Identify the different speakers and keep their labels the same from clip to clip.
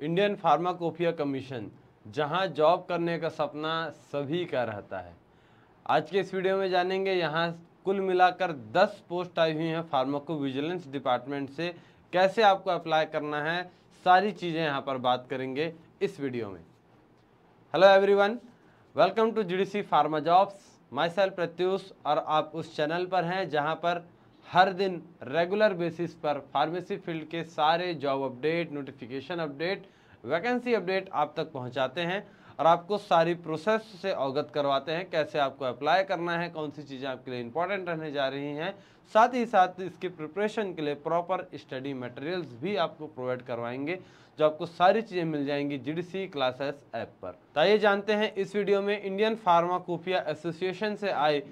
Speaker 1: Indian pharmacopoeia commission जहां job करने का सपना सभी का रहता है आज के इस वीडियो में जानेंगे यहां कुल मिलाकर 10 पोस्ट आई हुई हैं फार्माको विजिलेंस डिपार्टमेंट से कैसे आपको अप्लाई करना है सारी चीज़ें यहाँ पर बात करेंगे इस वीडियो में hello everyone welcome to G D pharma jobs myself Pratyush और आप उस चैनल पर हैं जहाँ पर हर दिन रेगुलर बेसिस पर फार्मेसी फील्ड के सारे job update notification update vacancy update आप तक पहुंचाते हैं और आपको सारी प्रोसेस से अवगत करवाते हैं कैसे आपको अप्लाई करना है कौन सी चीज़ें आपके लिए इंपॉर्टेंट रहने जा रही हैं साथ ही साथ इसके प्रिपरेशन के लिए प्रॉपर स्टडी मटेरियल्स भी आपको प्रोवाइड करवाएंगे जो आपको सारी चीज़ें मिल जाएंगी सी क्लासेस ऐप पर तो आइए जानते हैं इस वीडियो में इंडियन फार्माकूफिया एसोसिएशन से आए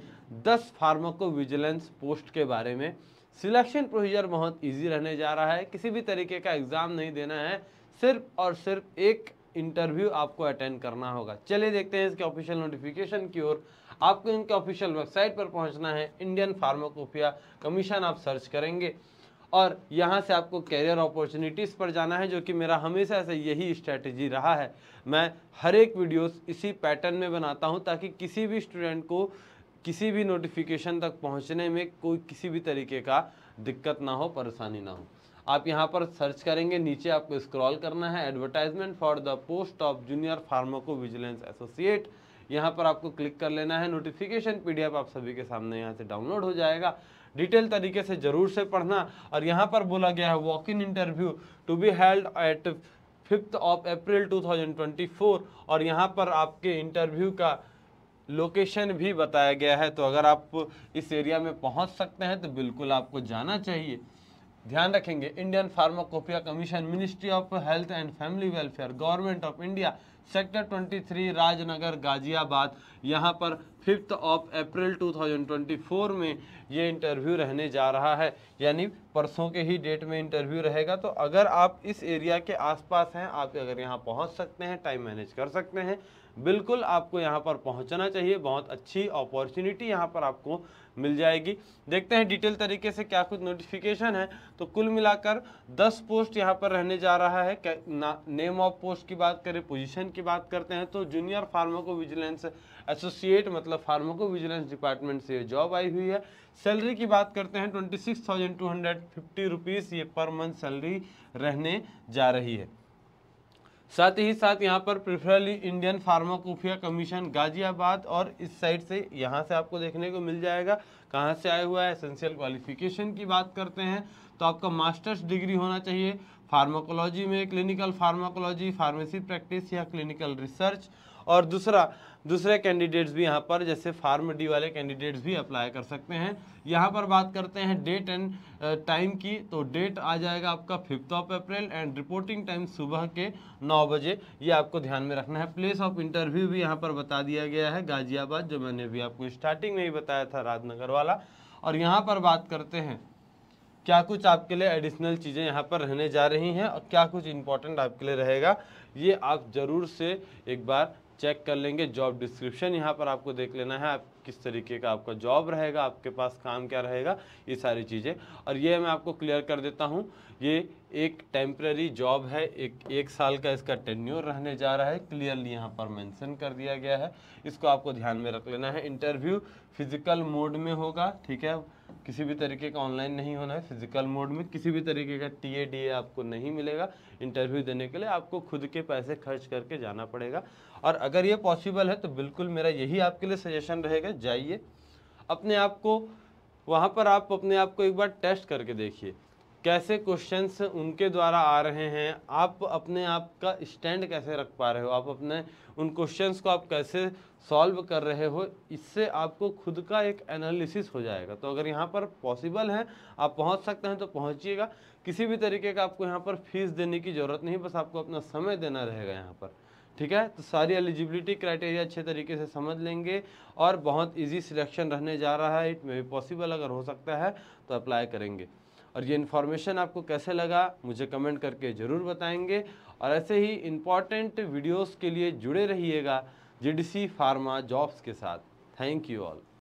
Speaker 1: दस फार्माको विजिलेंस पोस्ट के बारे में सिलेक्शन प्रोसीजर बहुत इजी रहने जा रहा है किसी भी तरीके का एग्ज़ाम नहीं देना है सिर्फ और सिर्फ एक इंटरव्यू आपको अटेंड करना होगा चलिए देखते हैं इसके ऑफिशियल नोटिफिकेशन की ओर आपको इनके ऑफिशियल वेबसाइट पर पहुंचना है इंडियन फार्माकोपिया कमीशन आप सर्च करेंगे और यहाँ से आपको कैरियर अपॉर्चुनिटीज़ पर जाना है जो कि मेरा हमेशा से यही स्ट्रैटेजी रहा है मैं हर एक वीडियोस इसी पैटर्न में बनाता हूँ ताकि किसी भी स्टूडेंट को किसी भी नोटिफिकेशन तक पहुंचने में कोई किसी भी तरीके का दिक्कत ना हो परेशानी ना हो आप यहाँ पर सर्च करेंगे नीचे आपको स्क्रॉल करना है advertisement for the post of junior pharmacovigilance associate यहाँ पर आपको क्लिक कर लेना है नोटिफिकेशन पीडीएफ आप सभी के सामने यहाँ से डाउनलोड हो जाएगा डिटेल तरीके से ज़रूर से पढ़ना और यहाँ पर बोला गया है walk in interview to be held at fifth of April 2024 और यहाँ पर आपके इंटरव्यू का लोकेशन भी बताया गया है तो अगर आप इस एरिया में पहुंच सकते हैं तो बिल्कुल आपको जाना चाहिए ध्यान रखेंगे Indian pharmacopoeia commission ministry of health and family welfare government of India sector 23 Rajnagar Ghaziabad यहाँ पर फिफ्थ ऑफ अप्रैल 2024 में ये इंटरव्यू रहने जा रहा है यानी परसों के ही डेट में इंटरव्यू रहेगा तो अगर आप इस एरिया के आसपास हैं आप अगर यहाँ पहुँच सकते हैं टाइम मैनेज कर सकते हैं बिल्कुल आपको यहाँ पर पहुँचना चाहिए बहुत अच्छी अपॉर्चुनिटी यहाँ पर आपको मिल जाएगी देखते हैं डिटेल तरीके से क्या कुछ नोटिफिकेशन है तो कुल मिलाकर 10 पोस्ट यहाँ पर रहने जा रहा है नेम ऑफ पोस्ट की बात करें पोजीशन डिपार्टमेंट की बात करते हैं तो जूनियर फार्माको विजिलेंस एसोसिएट मतलब फार्माको विजिलेंस डिपार्टमेंट से जॉब आई हुई है सैलरी की बात करते हैं twenty six thousand two hundred fifty rupees ये पर मंथ सैलरी रहने जा रही है साथ ही साथ यहाँ पर preferably Indian pharmacopoeia commission Ghaziabad और इस साइड से यहाँ से आपको देखने को मिल जाएगा कहाँ से आया हुआ है एसेंशियल क्वालिफिकेशन की बात करते हैं तो आपका मास्टर्स डिग्री होना चाहिए फार्माकोलॉजी में क्लिनिकल फार्माकोलॉजी फार्मेसी प्रैक्टिस या क्लिनिकल रिसर्च और दूसरा दूसरे कैंडिडेट्स भी यहाँ पर जैसे फार्म डी वाले कैंडिडेट्स भी अप्लाई कर सकते हैं यहाँ पर बात करते हैं डेट एंड टाइम की तो डेट आ जाएगा आपका fifth of April and reporting time सुबह के नौ बजे ये आपको ध्यान में रखना है प्लेस ऑफ इंटरव्यू भी यहाँ पर बता दिया गया है गाजियाबाद जो मैंने भी आपको स्टार्टिंग में ही बताया था राजनगर वाला और यहाँ पर बात करते हैं क्या कुछ आपके लिए एडिशनल चीज़ें यहाँ पर रहने जा रही हैं और क्या कुछ इंपॉर्टेंट आपके लिए रहेगा ये आप ज़रूर से एक बार चेक कर लेंगे जॉब डिस्क्रिप्शन यहाँ पर आपको देख लेना है आप किस तरीके का आपका जॉब रहेगा आपके पास काम क्या रहेगा ये सारी चीज़ें और ये मैं आपको क्लियर कर देता हूँ ये एक टेम्प्रेरी जॉब है एक एक साल का इसका टेन्योर रहने जा रहा है क्लियरली यहाँ पर मेंशन कर दिया गया है इसको आपको ध्यान में रख लेना है इंटरव्यू फिजिकल मोड में होगा ठीक है किसी भी तरीके का ऑनलाइन नहीं होना है फिजिकल मोड में किसी भी तरीके का टी ए डी ए आपको नहीं मिलेगा इंटरव्यू देने के लिए आपको खुद के पैसे खर्च करके जाना पड़ेगा और अगर ये पॉसिबल है तो बिल्कुल मेरा यही आपके लिए सजेशन रहेगा जाइए अपने आप को वहाँ पर आप अपने आप को एक बार टेस्ट करके देखिए कैसे क्वेश्चंस उनके द्वारा आ रहे हैं आप अपने आप का स्टैंड कैसे रख पा रहे हो आप अपने उन क्वेश्चंस को आप कैसे सॉल्व कर रहे हो इससे आपको खुद का एक एनालिसिस हो जाएगा तो अगर यहाँ पर पॉसिबल है आप पहुँच सकते हैं तो पहुँचिएगा किसी भी तरीके का आपको यहाँ पर फीस देने की ज़रूरत नहीं बस आपको अपना समय देना रहेगा यहाँ पर ठीक है तो सारी एलिजिबिलिटी क्राइटेरिया अच्छे तरीके से समझ लेंगे और बहुत इजी सिलेक्शन रहने जा रहा है इट मे भी पॉसिबल अगर हो सकता है तो अप्लाई करेंगे और ये इन्फॉर्मेशन आपको कैसे लगा मुझे कमेंट करके ज़रूर बताएंगे और ऐसे ही इम्पॉर्टेंट वीडियोस के लिए जुड़े रहिएगा जीडीसी फार्मा जॉब्स के साथ थैंक यू ऑल